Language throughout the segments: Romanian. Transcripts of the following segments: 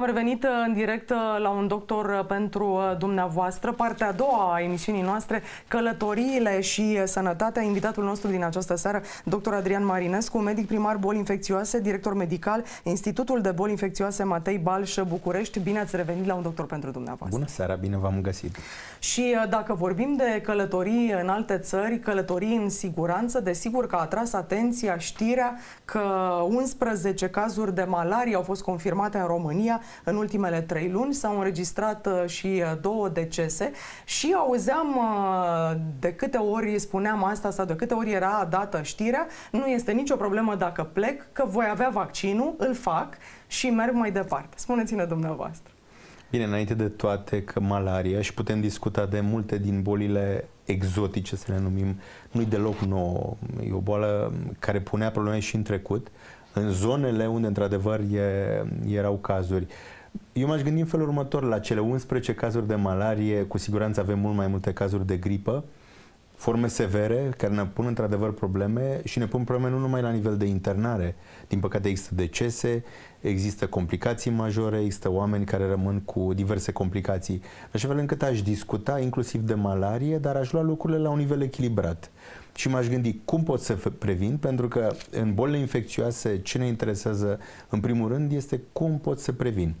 Am revenit uh, în direct uh, la un doctor uh, pentru dumneavoastră, partea a doua a emisiunii noastre, călătoriile și sănătatea. Invitatul nostru din această seară, dr. Adrian Marinescu, medic primar boli infecțioase, director medical, Institutul de Boli Infecțioase Matei Balș București. Bine ați revenit la un doctor pentru dumneavoastră. Bună seara, bine v-am găsit. Și dacă vorbim de călătorii în alte țări, călătorii în siguranță, desigur că a atras atenția știrea că 11 cazuri de malarie au fost confirmate în România, în ultimele trei luni s-au înregistrat uh, și uh, două decese și auzeam uh, de câte ori spuneam asta sau de câte ori era dată știrea, nu este nicio problemă dacă plec, că voi avea vaccinul, îl fac și merg mai departe. Spuneți-ne dumneavoastră. Bine, înainte de toate că malaria și putem discuta de multe din bolile exotice, să le numim, nu-i deloc nouă. E o boală care punea probleme și în trecut în zonele unde într-adevăr erau cazuri. Eu m-aș gândi în felul următor la cele 11 cazuri de malarie, cu siguranță avem mult mai multe cazuri de gripă, forme severe care ne pun într-adevăr probleme și ne pun probleme nu numai la nivel de internare. Din păcate există decese, există complicații majore, există oameni care rămân cu diverse complicații. Așa fel încât aș discuta inclusiv de malarie, dar aș lua lucrurile la un nivel echilibrat. Și m-aș gândi cum pot să previn, pentru că în bolile infecțioase ce ne interesează în primul rând este cum pot să previn.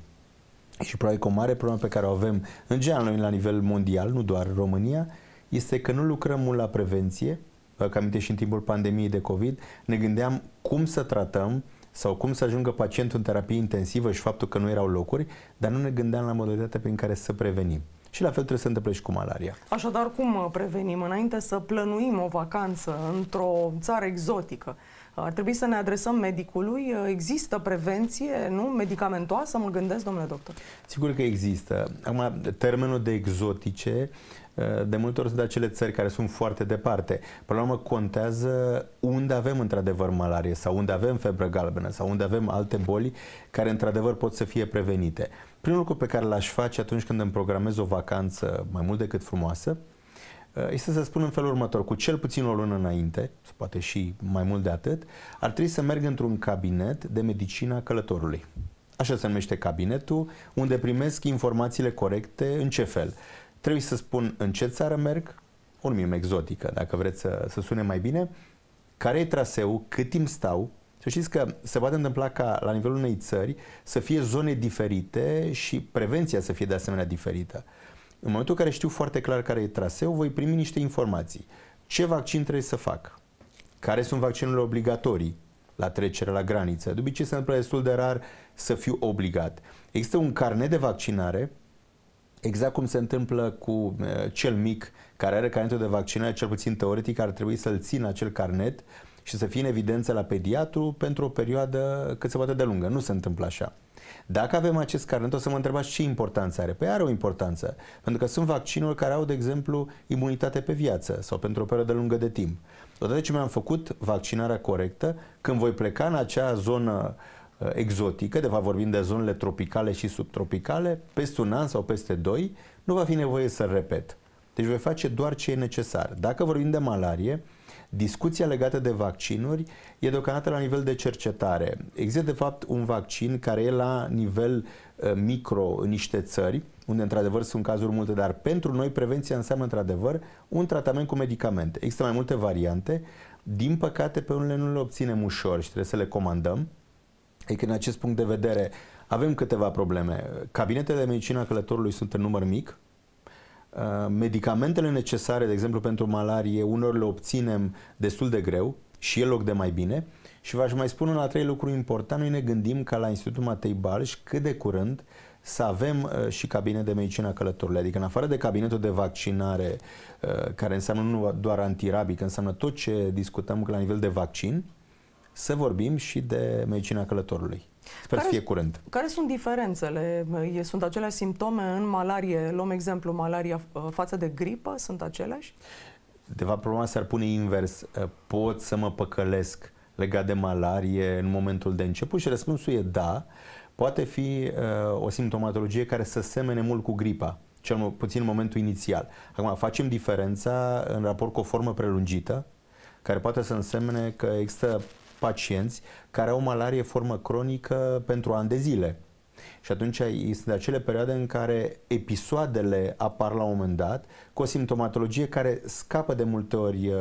Și probabil că o mare problemă pe care o avem în general noi la nivel mondial, nu doar România, este că nu lucrăm mult la prevenție, că aminte și în timpul pandemiei de COVID, ne gândeam cum să tratăm sau cum să ajungă pacientul în terapie intensivă și faptul că nu erau locuri, dar nu ne gândeam la modalitatea prin care să prevenim. Și la fel trebuie să întâmple și cu malaria. Așadar, cum uh, prevenim? Înainte să plănuim o vacanță într-o țară exotică, uh, ar trebui să ne adresăm medicului. Uh, există prevenție, nu? Medicamentoasă, mă gândesc, domnule doctor? Sigur că există. Acum, termenul de exotice Eh, de multe ori sunt acele țări care sunt foarte departe. Până la urmă contează unde avem într-adevăr malarie sau unde avem febră galbenă sau unde avem alte boli care într-adevăr pot să fie prevenite. Primul lucru pe care l-aș face atunci când îmi programez o vacanță mai mult decât frumoasă eh, este să spun în felul următor, cu cel puțin o lună înainte, poate și mai mult de atât, ar trebui să merg într-un cabinet de medicina călătorului așa se numește cabinetul, unde primesc informațiile corecte în ce fel. Trebuie să spun în ce țară merg, numim exotică, dacă vreți să, să sune mai bine, care e traseul, cât timp stau, să știți că se poate întâmpla ca la nivelul unei țări să fie zone diferite și prevenția să fie de asemenea diferită. În momentul în care știu foarte clar care e traseul, voi primi niște informații. Ce vaccin trebuie să fac? Care sunt vaccinurile obligatorii la trecere la graniță? De obicei se întâmplă destul de rar să fiu obligat. Există un carnet de vaccinare Exact cum se întâmplă cu uh, cel mic care are carnetul de vaccinare, cel puțin teoretic, ar trebui să-l țină acel carnet și să fie în evidență la pediatru pentru o perioadă cât se poate de lungă. Nu se întâmplă așa. Dacă avem acest carnet, o să mă întrebați ce importanță are. Păi are o importanță, pentru că sunt vaccinuri care au, de exemplu, imunitate pe viață sau pentru o perioadă lungă de timp. Odată ce mi-am făcut vaccinarea corectă, când voi pleca în acea zonă uh, Uh, exotică, de fapt vorbim de zonele tropicale și subtropicale, peste un an sau peste doi, nu va fi nevoie să repet. Deci voi face doar ce e necesar. Dacă vorbim de malarie, discuția legată de vaccinuri e deocamdată la nivel de cercetare. Există de fapt un vaccin care e la nivel uh, micro în niște țări, unde într-adevăr sunt cazuri multe, dar pentru noi prevenția înseamnă într-adevăr un tratament cu medicamente. Există mai multe variante, din păcate pe unele nu le obținem ușor și trebuie să le comandăm, Adică, în acest punct de vedere, avem câteva probleme. Cabinetele de medicină a călătorului sunt în număr mic. Uh, medicamentele necesare, de exemplu, pentru malarie, unor le obținem destul de greu și e loc de mai bine. Și v-aș mai spune un al trei lucru important. Noi ne gândim ca la Institutul Matei Balș cât de curând să avem uh, și cabinet de medicină a călătorului. Adică în afară de cabinetul de vaccinare, uh, care înseamnă nu doar antirabic, înseamnă tot ce discutăm la nivel de vaccin, să vorbim și de medicina călătorului. Sper care, să fie curând. Care sunt diferențele? Sunt aceleași simptome în malarie? Luăm exemplu, malaria uh, față de gripă, sunt aceleași? De fapt, problema s-ar pune invers. Uh, pot să mă păcălesc legat de malarie în momentul de început? Și răspunsul e da. Poate fi uh, o simptomatologie care să semene mult cu gripa cel puțin în momentul inițial. Acum, facem diferența în raport cu o formă prelungită, care poate să însemne că există pacienți care au malarie formă cronică pentru ani de zile. Și atunci sunt acele perioade în care episoadele apar la un moment dat cu o simptomatologie care scapă de multe ori uh,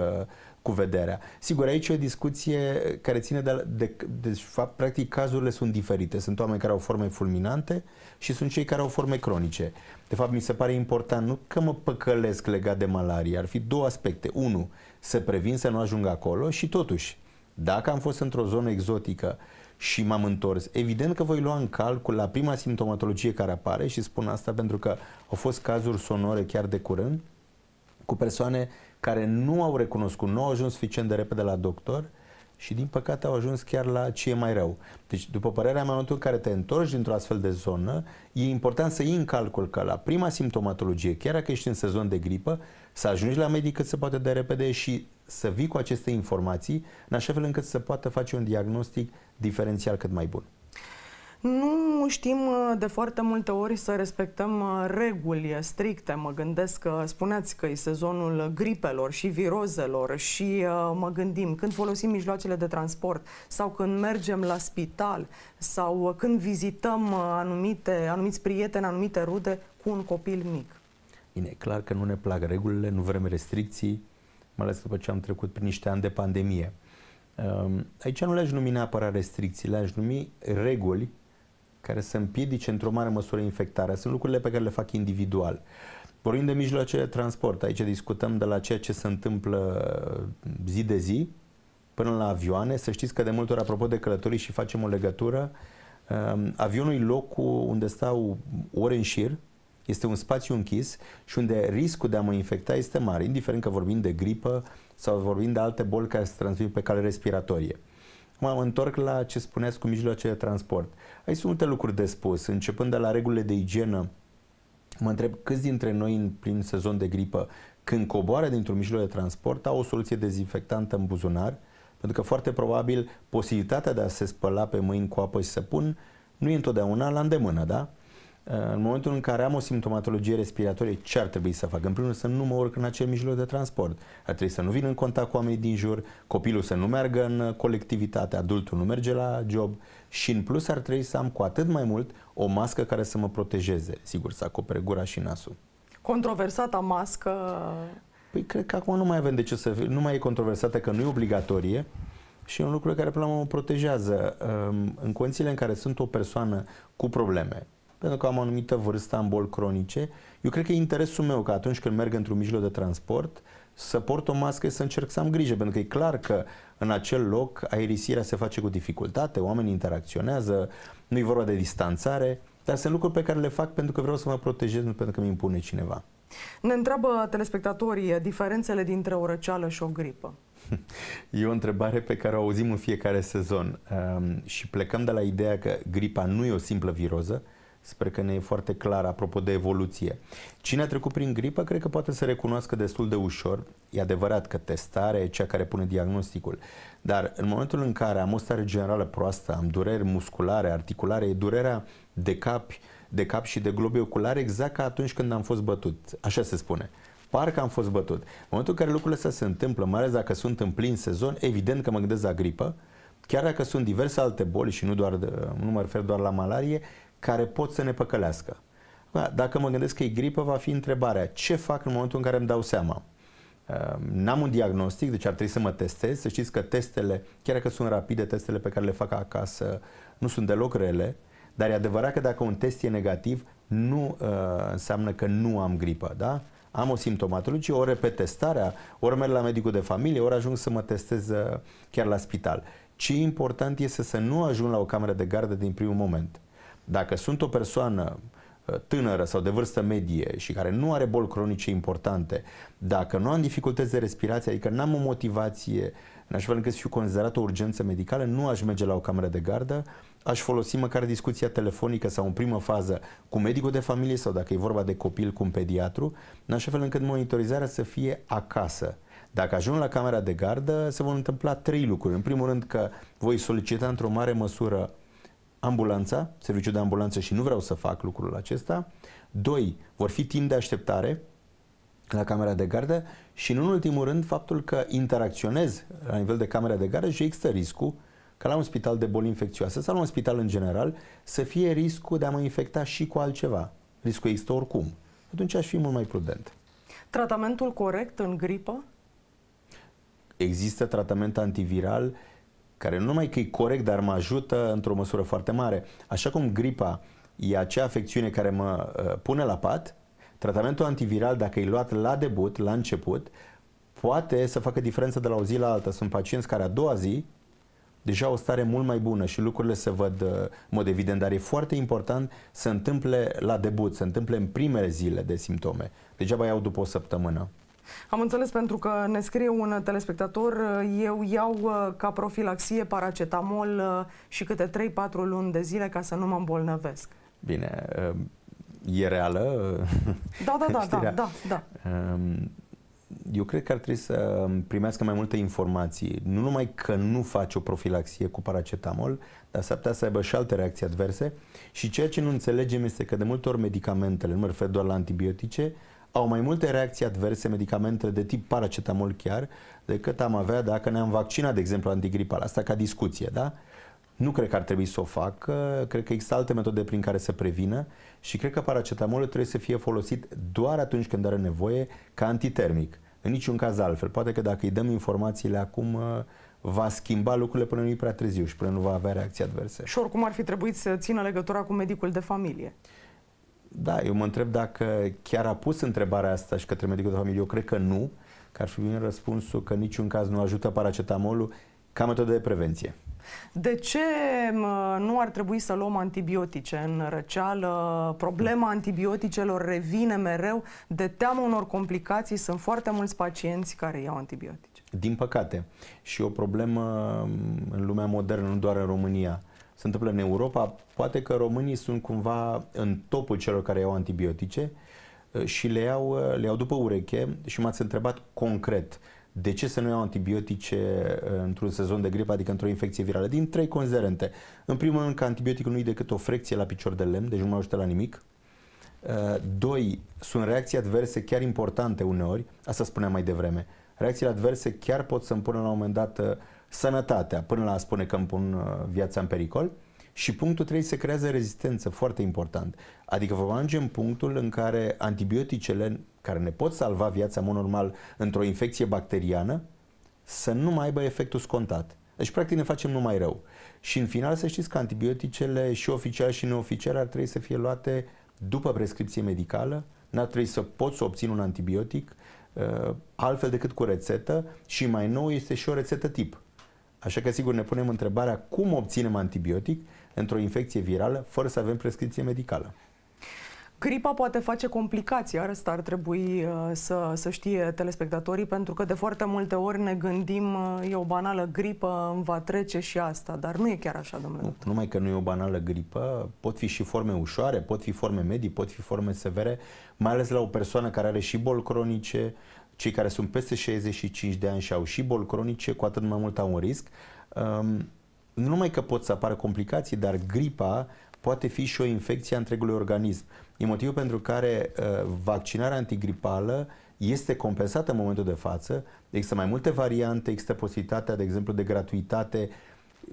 cu vederea. Sigur, aici e o discuție care ține de, de, de fapt, practic, cazurile sunt diferite. Sunt oameni care au forme fulminante și sunt cei care au forme cronice. De fapt, mi se pare important, nu că mă păcălesc legat de malarie, ar fi două aspecte. Unu, să previn să nu ajung acolo și totuși, dacă am fost într-o zonă exotică și m-am întors, evident că voi lua în calcul la prima simptomatologie care apare și spun asta pentru că au fost cazuri sonore chiar de curând cu persoane care nu au recunoscut, nu au ajuns suficient de repede la doctor și din păcate au ajuns chiar la ce e mai rău. Deci, după părerea mea, în momentul în care te întorci dintr-o astfel de zonă, e important să iei în calcul că la prima simptomatologie, chiar dacă ești în sezon de gripă, să ajungi la medic cât se poate de repede și să vii cu aceste informații, în așa fel încât să poată face un diagnostic diferențial cât mai bun. Nu știm uh, de foarte multe ori să respectăm uh, reguli stricte. Mă gândesc că uh, spuneați că e sezonul gripelor și virozelor și mă gândim când folosim mijloacele de transport sau când mergem la spital sau când vizităm anumite, anumiți prieteni, anumite rude cu un copil mic. Bine, clar că nu ne plac regulile, nu vrem restricții, mai ales după ce am trecut prin niște ani de pandemie. Ehm, aici nu le-aș numi neapărat restricții, le-aș numi reguli care să împiedice într-o mare măsură infectarea. Sunt lucrurile pe care le fac individual. Vorbim de mijloace de transport. Aici discutăm de la ceea ce se întâmplă zi de zi până la avioane. Să știți că de multe ori, apropo de călătorii și facem o legătură, um, avionul e locul unde stau ore în șir, este un spațiu închis și unde riscul de a mă infecta este mare, indiferent că vorbim de gripă sau vorbim de alte boli care se transmit pe cale respiratorie mă întorc la ce spuneați cu mijloacele de transport. Aici sunt multe lucruri de spus, începând de la regulile de igienă. Mă întreb câți dintre noi, în prin sezon de gripă, când coboară dintr-un mijloc de transport, au o soluție dezinfectantă în buzunar, pentru că foarte probabil posibilitatea de a se spăla pe mâini cu apă și săpun nu e întotdeauna la îndemână, da? în momentul în care am o simptomatologie respiratorie, ce ar trebui să fac? În primul rând să nu mă urc în acel mijloc de transport. Ar trebui să nu vin în contact cu oamenii din jur, copilul să nu meargă în colectivitate, adultul nu merge la job și în plus ar trebui să am cu atât mai mult o mască care să mă protejeze. Sigur, să acopere gura și nasul. Controversata mască... Păi cred că acum nu mai avem de ce să... Nu mai e controversată că nu e obligatorie și e un lucru care până la mă protejează. În condițiile în care sunt o persoană cu probleme, pentru că am o anumită vârstă, am boli cronice, eu cred că e interesul meu că atunci când merg într-un mijloc de transport, să port o mască și să încerc să am grijă, pentru că e clar că în acel loc aerisirea se face cu dificultate, oamenii interacționează, nu i vorba de distanțare, dar sunt lucruri pe care le fac pentru că vreau să mă protejez, nu pentru că mi impune cineva. Ne întreabă telespectatorii diferențele dintre o răceală și o gripă. E o întrebare pe care o auzim în fiecare sezon um, și plecăm de la ideea că gripa nu e o simplă viroză, uh, Sper că ne e foarte clar apropo de evoluție. Cine a trecut prin gripă, cred că poate să recunoască destul de ușor. E adevărat că testarea e cea care pune diagnosticul. Dar în momentul în care am o stare generală proastă, am dureri musculare, articulare, e durerea de cap, de cap și de globi oculare exact ca atunci când am fost bătut. Așa se spune parcă am fost bătut. În momentul în care lucrurile astea se întâmplă, mai ales dacă sunt în plin sezon, evident că mă gândesc la gripă, chiar dacă sunt diverse alte boli și nu, doar, nu mă refer doar la malarie, care pot să ne păcălească. Dacă mă gândesc că e gripă, va fi întrebarea ce fac în momentul în care îmi dau seama. Ehm, n-am un diagnostic, deci ar trebui să mă testez. Să știți că testele, chiar că sunt rapide, testele pe care le fac acasă nu sunt deloc rele, dar e adevărat că dacă un test e negativ, nu uh, înseamnă că nu am gripă, da? Am o simptomatologie, ori pe testarea, ori merg la medicul de familie, ori ajung să mă testez uh, chiar la spital. Ce important este să nu ajung la o cameră de gardă din primul moment. Dacă sunt o persoană uh, tânără sau de vârstă medie și care nu are boli cronice importante, dacă nu am dificultăți de respirație, adică n-am o motivație în aș fel încât să fiu considerat o urgență medicală, nu aș merge la o cameră de gardă, aș folosi măcar discuția telefonică sau în primă fază cu medicul de familie sau dacă e vorba de copil cu un pediatru, în așa fel încât monitorizarea să fie acasă. Dacă ajung la camera de gardă, se vor întâmpla trei lucruri. În primul rând că voi solicita într-o mare măsură ambulanța, serviciul de ambulanță și nu vreau să fac lucrul acesta. Doi, vor fi timp de așteptare la camera de gardă și, în ultimul rând, faptul că interacționez la nivel de camera de gardă și există riscul ca la un spital de boli infecțioase sau la un spital în general să fie riscul de a mă infecta și cu altceva. Riscul există oricum. Atunci aș fi mult mai prudent. Tratamentul corect în gripă? Există tratament antiviral care nu numai că e corect, dar mă ajută într-o măsură foarte mare. Așa cum gripa e acea afecțiune care mă uh, pune la pat, tratamentul antiviral, dacă e luat la debut, la început, poate să facă diferență de la o zi la alta. Sunt pacienți care a doua zi deja o stare mult mai bună și lucrurile se văd uh, în mod evident, dar e foarte important să întâmple la debut, să întâmple în primele zile de simptome. Degeaba iau după o săptămână. Am înțeles pentru că ne scrie un telespectator, eu iau uh, ca profilaxie paracetamol uh, și câte 3-4 luni de zile ca să nu mă îmbolnăvesc. Bine, uh, e reală? Da, da, da, da, da, da. Um, eu cred că ar trebui să primească mai multe informații. Nu numai că nu face o profilaxie cu paracetamol, dar s-ar putea să aibă și alte reacții adverse. Și ceea ce nu înțelegem este că de multe ori medicamentele, nu mă refer doar la antibiotice, au mai multe reacții adverse medicamentele de tip paracetamol chiar decât am avea dacă ne-am vaccinat, de exemplu, antigripal. Asta ca discuție, da? Nu cred că ar trebui să o fac. Cred că există alte metode prin care să prevină și cred că paracetamolul trebuie să fie folosit doar atunci când are nevoie ca antitermic. În niciun caz altfel. Poate că dacă îi dăm informațiile acum, va schimba lucrurile până nu e prea târziu și până nu va avea reacții adverse. Și oricum ar fi trebuit să țină legătura cu medicul de familie. Da, eu mă întreb dacă chiar a pus întrebarea asta și către medicul de familie. Eu cred că nu, că ar fi bine răspunsul că niciun caz nu ajută paracetamolul ca metodă de prevenție. De ce nu ar trebui să luăm antibiotice în răceală? Problema antibioticelor revine mereu de teamă unor complicații. Sunt foarte mulți pacienți care iau antibiotice. Din păcate. Și o problemă mm, în lumea modernă, nu doar în România se întâmplă în Europa, poate că românii sunt cumva în topul celor care iau antibiotice uh, și le iau, uh, le iau după ureche și m-ați întrebat concret de ce să nu iau antibiotice uh, într-un sezon de gripă, adică într-o infecție virală? Din trei considerente. În primul rând că antibioticul nu-i decât o frecție la picior de lemn, deci nu mă ajută la nimic. Doi, sunt reacții adverse chiar importante uneori, asta spuneam mai devreme. Reacțiile adverse chiar pot să-mi pună la un moment dat sănătatea, până la a spune că îmi pun uh, viața în pericol. Și punctul 3 se creează rezistență, foarte important. Adică vom ajunge în punctul în care antibioticele care ne pot salva viața, în normal, într-o infecție bacteriană, să nu mai aibă efectul scontat. Deci, practic, ne facem numai rău. Și, în final, să știți că antibioticele și oficial și neoficial, ar trebui să fie luate după prescripție medicală, n-ar trebui să poți să obții un antibiotic uh, altfel decât cu rețetă și mai nou este și o rețetă tip. Așa că, sigur, ne punem întrebarea cum obținem antibiotic într-o infecție virală fără să avem prescripție medicală. Gripa poate face complicații, iar asta ar trebui uh, să, să știe telespectatorii, pentru că de foarte multe ori ne gândim, uh, e o banală gripă, îmi va trece și asta, dar nu e chiar așa, domnule nu, Numai că nu e o banală gripă, pot fi și forme ușoare, pot fi forme medii, pot fi forme severe, mai ales la o persoană care are și boli cronice, cei care sunt peste 65 de ani și au și boli cronice, cu atât mai mult au un risc. Um, nu numai că pot să apară complicații, dar gripa poate fi și o infecție a întregului organism. E motivul pentru care uh, vaccinarea antigripală este compensată în momentul de față. Există mai multe variante, există posibilitatea, de exemplu, de gratuitate,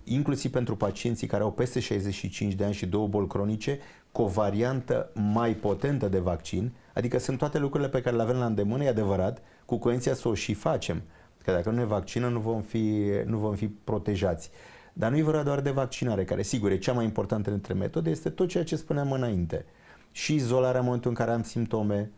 inclusiv pentru pacienții care au peste 65 de ani și două boli cronice, cu o variantă mai potentă de vaccin. Adică sunt toate lucrurile pe care le avem la îndemână, e adevărat, cu coenția să o și facem. Că dacă nu ne vaccinăm, nu vom fi, nu vom fi protejați. Dar nu-i vorba doar de vaccinare, care sigur e cea mai importantă dintre metode, este tot ceea ce spuneam înainte. Și izolarea în momentul în care am simptome,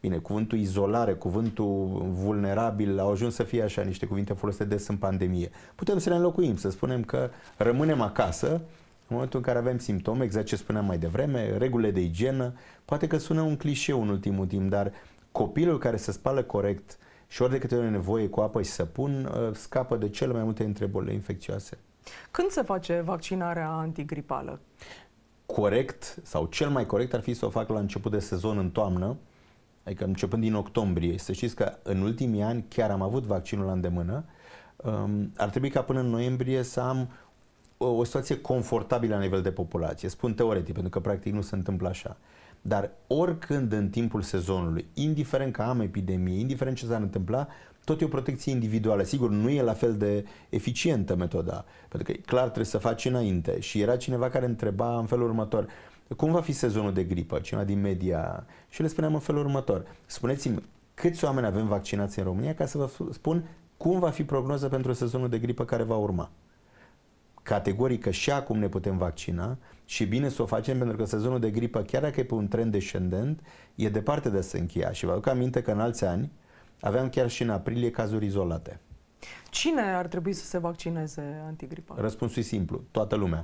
Bine, cuvântul izolare, cuvântul vulnerabil au ajuns să fie așa niște cuvinte folosite des în pandemie. Putem să le înlocuim, să spunem că rămânem acasă în momentul în care avem simptome, exact ce spuneam mai devreme, regulile de igienă. Poate că sună un clișeu în ultimul timp, dar copilul care se spală corect și ori de câte ori nevoie cu apă și săpun, ă, scapă de cele mai multe dintre bolile infecțioase. Când se face vaccinarea antigripală? Corect sau cel mai corect ar fi să o fac la început de sezon în toamnă, adică începând din octombrie. Să știți că în ultimii ani chiar am avut vaccinul la îndemână. Um, ar trebui ca până în noiembrie să am o, o situație confortabilă la nivel de populație. Spun teoretic, pentru că practic nu se întâmplă așa. Dar oricând în timpul sezonului, indiferent că am epidemie, indiferent ce s-ar întâmpla, tot e o protecție individuală. Sigur, nu e la fel de eficientă metoda, pentru că clar trebuie să faci înainte. Și era cineva care întreba în felul următor, cum va fi sezonul de gripă, cineva din media? Și le spuneam în felul următor, spuneți-mi câți oameni avem vaccinați în România ca să vă spun cum va fi prognoza pentru sezonul de gripă care va urma. Categorică și acum ne putem vaccina și bine să o facem pentru că sezonul de gripă, chiar dacă e pe un trend descendent, e departe de a se încheia. Și vă aduc aminte că în alți ani, Aveam chiar și în aprilie cazuri izolate. Cine ar trebui să se vaccineze antigripal? Răspunsul e simplu, toată lumea.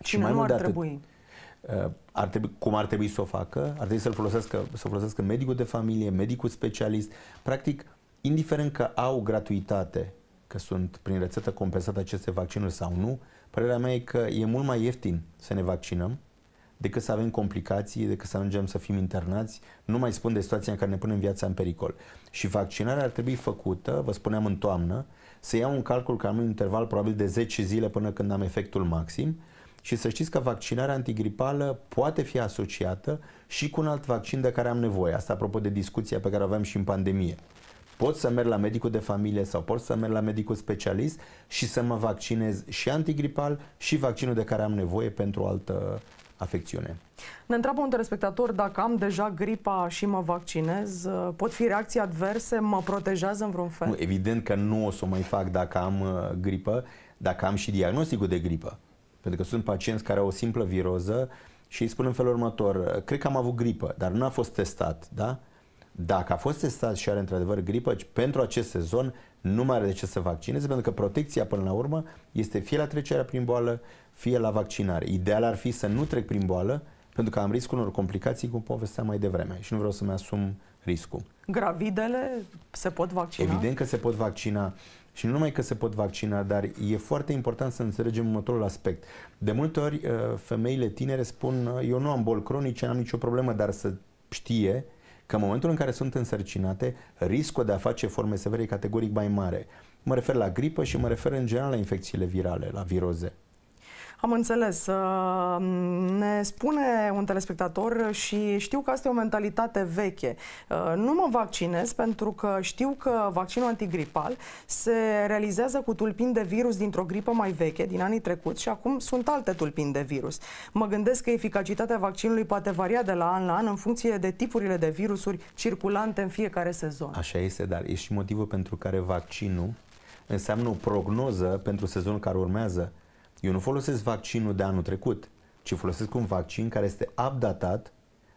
Cine și mai nu mult ar de atât, trebui? Uh, ar trebui, cum ar trebui să o facă? Ar trebui să-l folosească, să folosească medicul de familie, medicul specialist. Practic, indiferent că au gratuitate, că sunt prin rețetă compensate aceste vaccinuri sau nu, părerea mea e că e mult mai ieftin să ne vaccinăm decât să avem complicații, decât să ajungem să fim internați, nu mai spun de situația în care ne punem viața în pericol. Și vaccinarea ar trebui făcută, vă spuneam în toamnă, să iau un calcul cam un interval probabil de 10 zile până când am efectul maxim și să știți că vaccinarea antigripală poate fi asociată și cu un alt vaccin de care am nevoie. Asta apropo de discuția pe care o aveam și în pandemie pot să merg la medicul de familie sau pot să merg la medicul specialist și să mă vaccinez și antigripal și vaccinul de care am nevoie pentru o altă afecțiune. Ne întreabă un telespectator dacă am deja gripa și mă vaccinez, pot fi reacții adverse, mă protejează în vreun fel? Nu, evident că nu o să o mai fac dacă am uh, gripă, dacă am și diagnosticul de gripă. Pentru că sunt pacienți care au o simplă viroză și îi spun în felul următor, uh, cred că am avut gripă, dar nu a fost testat, da? Dacă a fost testat și are într-adevăr gripă, pentru acest sezon nu mai are de ce să vaccineze, pentru că protecția până la urmă este fie la trecerea prin boală, fie la vaccinare. Ideal ar fi să nu trec prin boală, pentru că am riscul unor complicații, cum povesteam mai devreme, și nu vreau să-mi asum riscul. Gravidele se pot vaccina? Evident că se pot vaccina și nu numai că se pot vaccina, dar e foarte important să înțelegem următorul aspect. De multe ori, uh, femeile tinere spun, uh, eu nu am boli cronice, n-am nicio problemă, dar să știe că în momentul în care sunt însărcinate, riscul de a face forme severe e categoric mai mare. Mă refer la gripă și mă refer în general la infecțiile virale, la viroze. Am înțeles. Uh, ne spune un telespectator și știu că asta e o mentalitate veche. Uh, nu mă vaccinez pentru că știu că vaccinul antigripal se realizează cu tulpini de virus dintr-o gripă mai veche din anii trecuți și acum sunt alte tulpini de virus. Mă gândesc că eficacitatea vaccinului poate varia de la an la an în funcție de tipurile de virusuri circulante în fiecare sezon. Așa este, dar e și motivul pentru care vaccinul înseamnă o prognoză pentru sezonul care urmează. Eu nu folosesc vaccinul de anul trecut, ci folosesc un vaccin care este updatat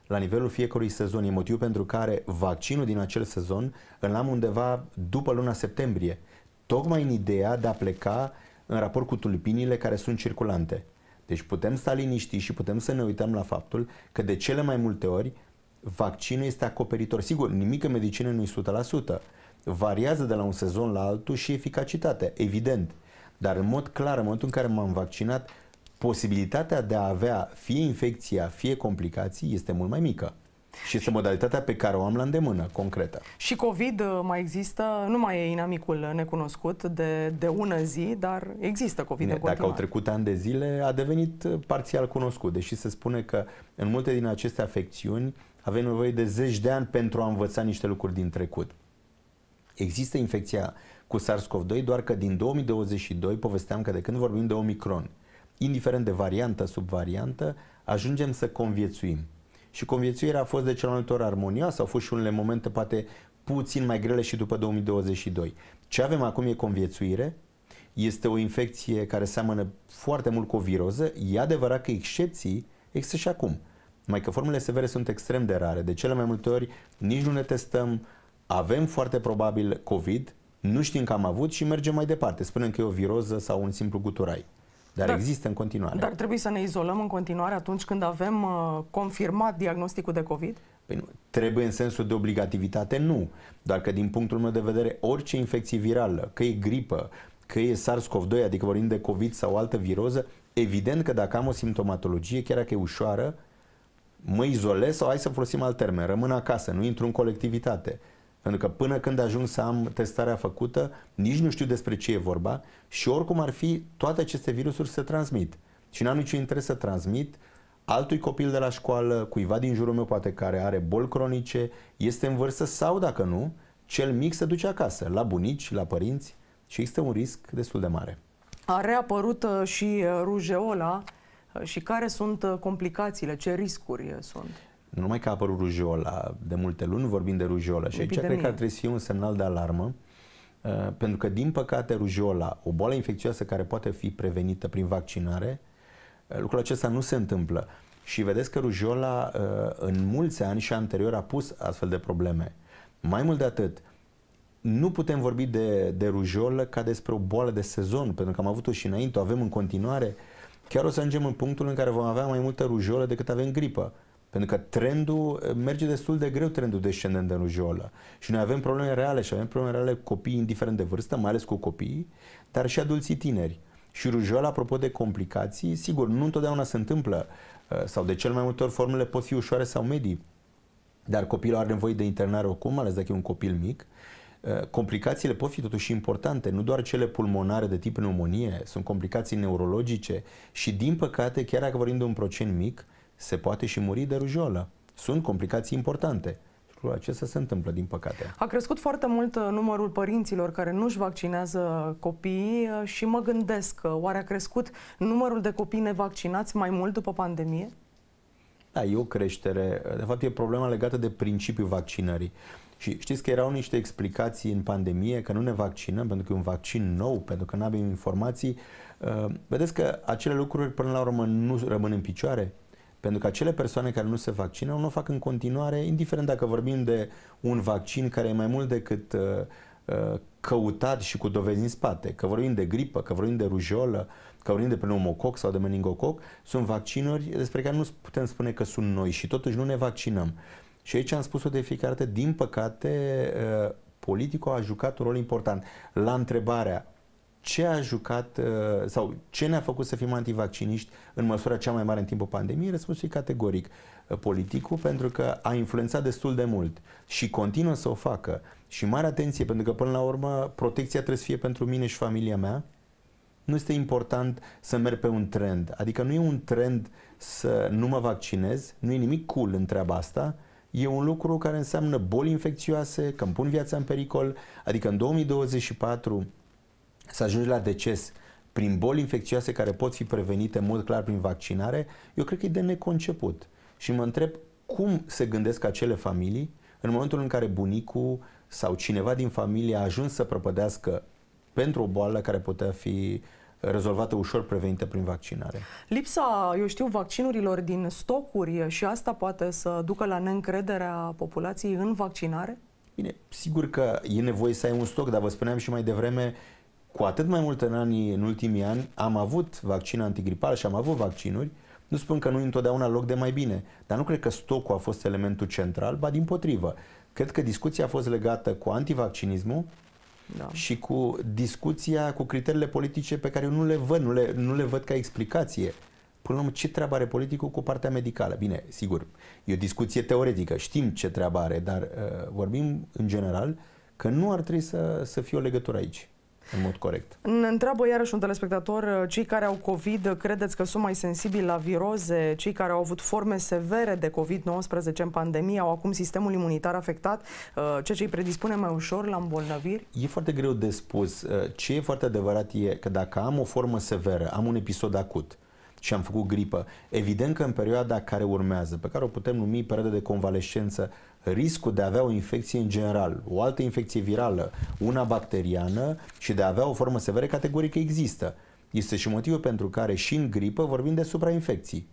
la nivelul fiecărui sezon. E motiv pentru care vaccinul din acel sezon îl am undeva după luna septembrie, tocmai în ideea de a pleca în raport cu tulpinile care sunt circulante. Deci putem sta liniști și putem să ne uităm la faptul că de cele mai multe ori vaccinul este acoperitor. Sigur, nimic în medicină nu e 100%. Variază de la un sezon la altul și eficacitatea, evident. Dar în mod clar, în momentul în care m-am vaccinat, posibilitatea de a avea fie infecția, fie complicații este mult mai mică. Și este modalitatea pe care o am la îndemână, concretă. Și COVID uh, mai există, nu mai e inamicul necunoscut de, de ună zi, dar există COVID Bine, Dacă au trecut ani de zile, a devenit uh, parțial cunoscut, deși se spune că în multe din aceste afecțiuni avem nevoie de zeci de ani pentru a învăța niște lucruri din trecut. Există infecția cu SARS-CoV-2, doar că din 2022 povesteam că de când vorbim de Omicron, indiferent de variantă, subvariantă, ajungem să conviețuim. Și conviețuirea a fost de cel mai multe ori armonioasă, au fost și unele momente poate puțin mai grele și după 2022. Ce avem acum e conviețuire, este o infecție care seamănă foarte mult cu o viroză, e adevărat că excepții există și acum. Mai că formele severe sunt extrem de rare, de cele mai multe ori nici nu ne testăm, avem foarte probabil COVID, nu știm că am avut și mergem mai departe. Spunem că e o viroză sau un simplu guturai. Dar, dar există în continuare. Dar trebuie să ne izolăm în continuare atunci când avem uh, confirmat diagnosticul de COVID? Păi nu, trebuie în sensul de obligativitate? Nu. Doar că din punctul meu de vedere, orice infecție virală, că e gripă, că e SARS-CoV-2, adică vorbim de COVID sau altă viroză, evident că dacă am o simptomatologie, chiar dacă e ușoară, mă izolez sau hai să folosim alt termen, rămân acasă, nu intru în colectivitate pentru că până când ajung să am testarea făcută, nici nu știu despre ce e vorba și oricum ar fi, toate aceste virusuri se transmit. Și n-am niciun interes să transmit altui copil de la școală, cuiva din jurul meu poate care are boli cronice, este în vârstă sau dacă nu, cel mic se duce acasă, la bunici, la părinți și există un risc destul de mare. A reapărut uh, și uh, rujeola uh, și care sunt complicațiile, ce riscuri sunt? Nu numai că a apărut rujola de multe luni, vorbim de rujola și aici cred că ar trebui să fie un semnal de alarmă uh, pentru că, din păcate, rujola, o boală infecțioasă care poate fi prevenită prin vaccinare, uh, lucrul acesta nu se întâmplă. Și vedeți că rujola uh, în mulți ani și anterior a pus astfel de probleme. Mai mult de atât, nu putem vorbi de, de rujolă ca despre o boală de sezon, pentru că am avut-o și înainte, o avem în continuare. Chiar o să ajungem în punctul în care vom avea mai multă rujolă decât avem gripă. Pentru că trendul eh, merge destul de greu, trendul descendent de rujeolă. Și noi avem probleme reale și avem probleme reale cu copiii, indiferent de vârstă, mai ales cu copiii, dar și adulții tineri. Și rujoala apropo de complicații, sigur, nu întotdeauna se întâmplă eh, sau de cel mai multe ori formele pot fi ușoare sau medii, dar copilul are nevoie de internare oricum, ales dacă e un copil mic, eh, complicațiile pot fi totuși importante, nu doar cele pulmonare de tip pneumonie, sunt complicații neurologice și din păcate, chiar dacă vorbim de un procent mic, se poate și muri de rujolă. Sunt complicații importante. Lucrul acesta se întâmplă, din păcate. A crescut foarte mult uh, numărul părinților care nu-și vaccinează copiii uh, și mă gândesc, uh, oare a crescut numărul de copii nevaccinați mai mult după pandemie? Da, e o creștere. De fapt, e problema legată de principiul vaccinării. Și știți că erau niște explicații în pandemie că nu ne vaccinăm pentru că e un vaccin nou, pentru că nu avem informații. Vedeți că acele lucruri până la urmă nu rămân în picioare. Pentru că acele persoane care nu se vaccină nu o fac în continuare, indiferent dacă vorbim de un vaccin care e mai mult decât uh, uh, căutat și cu dovezi în spate, că vorbim de gripă, că vorbim de rujolă, că vorbim de pneumococ sau de meningococ, sunt vaccinuri despre care nu putem spune că sunt noi și totuși nu ne vaccinăm. Și aici am spus-o de fiecare dată, din păcate, uh, politicul a jucat un rol important. La întrebarea ce a jucat uh, sau ce ne-a făcut să fim antivacciniști în măsura cea mai mare în timpul pandemiei? Răspunsul e categoric. Uh, politicul, pentru că a influențat destul de mult și continuă să o facă. Și mare atenție, pentru că până la urmă protecția trebuie să fie pentru mine și familia mea. Nu este important să merg pe un trend. Adică nu e un trend să nu mă vaccinez, nu e nimic cool în treaba asta, e un lucru care înseamnă boli infecțioase, că îmi pun viața în pericol, adică în 2024 să ajungi la deces prin boli infecțioase care pot fi prevenite mult clar prin vaccinare, eu cred că e de neconceput. Și mă întreb cum se gândesc acele familii în momentul în care bunicul sau cineva din familie a ajuns să prăpădească pentru o boală care putea fi rezolvată ușor prevenită prin vaccinare. Lipsa, eu știu, vaccinurilor din stocuri și asta poate să ducă la neîncrederea populației în vaccinare? Bine, sigur că e nevoie să ai un stoc, dar vă spuneam și mai devreme, uh, cu atât mai mult în anii, în ultimii ani, am avut vaccin antigripal și am avut vaccinuri. Nu spun că nu întotdeauna loc de mai bine, dar nu cred că stocul a fost elementul central, ba din potrivă. Cred că discuția a fost legată cu antivaccinismul da. și cu discuția, cu criteriile politice pe care eu nu le văd, nu le, nu le văd ca explicație. Până la urmă, ce treabă are politicul cu partea medicală? Bine, sigur, e o discuție teoretică, știm ce treabă are, dar uh, vorbim în general că nu ar trebui să, să fie o legătură aici în mod corect. Ne întreabă iarăși un telespectator, uh, cei care au COVID, credeți că sunt mai sensibili la viroze? Cei care au avut forme severe de COVID-19 în pandemie au acum sistemul imunitar afectat, uh, ceea ce îi predispune mai ușor la îmbolnăviri? E foarte greu de spus. Uh, ce e foarte adevărat e că dacă am o formă severă, am un episod acut, și am făcut gripă. Evident că în perioada care urmează, pe care o putem numi perioada de convalescență, riscul de a avea o infecție în general, o altă infecție virală, una bacteriană și de a avea o formă severă, categorică există. Este și motivul pentru care și în gripă vorbim de suprainfecții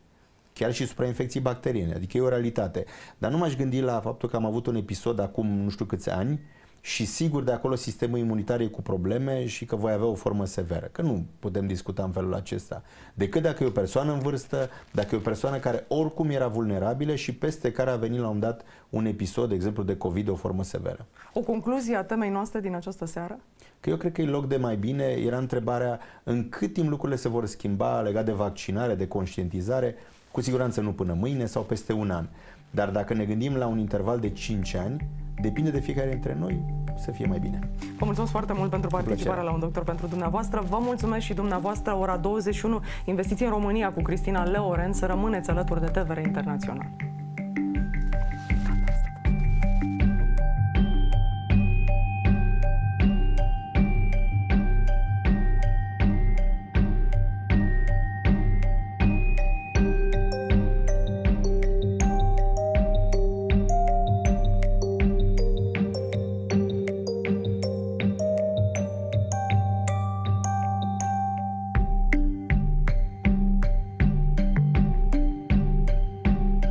chiar și suprainfecții bacteriene, adică e o realitate. Dar nu m-aș gândi la faptul că am avut un episod acum nu știu câți ani, și sigur de acolo sistemul imunitar e cu probleme și că voi avea o formă severă. Că nu putem discuta în felul acesta. Decât dacă e o persoană în vârstă, dacă e o persoană care oricum era vulnerabilă și peste care a venit la un dat un episod, de exemplu, de COVID, o formă severă. O concluzie a temei noastre din această seară? Că eu cred că e loc de mai bine. Era întrebarea în cât timp lucrurile se vor schimba legat de vaccinare, de conștientizare. Cu siguranță nu până mâine sau peste un an. Dar dacă ne gândim la un interval de 5 ani, depinde de fiecare dintre noi să fie mai bine. Vă mulțumesc foarte mult pentru participarea la un doctor pentru dumneavoastră. Vă mulțumesc și dumneavoastră ora 21 investiții în România cu Cristina Leoren. Să rămâneți alături de TVR Internațional.